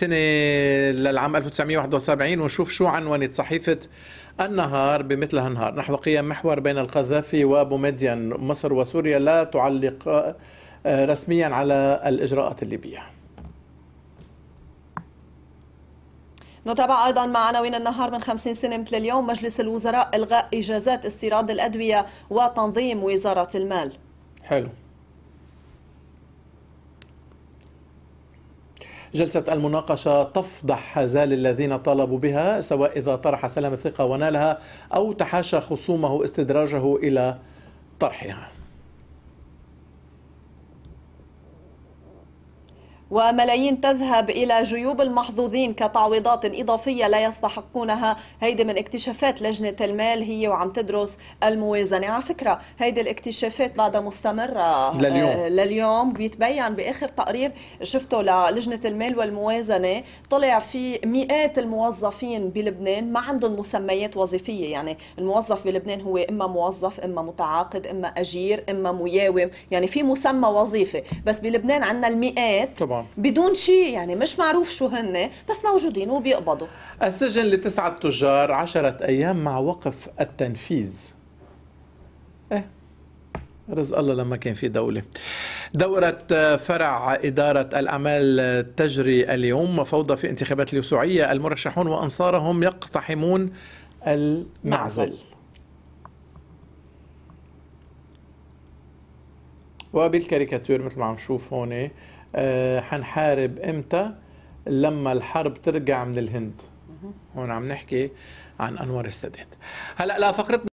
سنة للعام 1971 ونشوف شو عنونت صحيفة النهار بمثل هالنهار نحو قيام محور بين القذافي وبومدين مصر وسوريا لا تعلق آه، رسميا على الإجراءات الليبية نتابع ايضا مع عناوين النهار من 50 سنه مثل اليوم مجلس الوزراء الغاء اجازات استيراد الادويه وتنظيم وزاره المال. حلو. جلسة المناقشة تفضح زال الذين طالبوا بها سواء إذا طرح سلام الثقة ونالها أو تحاشى خصومه استدراجه إلى طرحها وملايين تذهب إلى جيوب المحظوظين كتعويضات إضافية لا يستحقونها هيدي من اكتشافات لجنة المال هي وعم تدرس الموازنة على فكرة هيدي الاكتشافات بعدها مستمرة آه، لليوم, لليوم بيتبين بآخر تقرير شفته للجنة المال والموازنة طلع في مئات الموظفين بلبنان ما عندهم مسميات وظيفية يعني الموظف بلبنان هو إما موظف إما متعاقد إما أجير إما مياوم يعني في مسمى وظيفة بس بلبنان عندنا المئات طبعا. بدون شيء يعني مش معروف شو هن بس موجودين وبيقبضوا السجن لتسعة تجار عشرة أيام مع وقف التنفيذ إيه رزق الله لما كان في دولة دورة آه، فرع إدارة الأعمال آه، تجري اليوم فوضى في انتخابات اليسوعية المرشحون وأنصارهم يقتحمون المعزل وبالكاريكاتير مثل ما عم نشوف هون إيه، آه، حنحارب امتى لما الحرب ترجع من الهند هون عم نحكي عن انور السادات هلا لا فقرتنا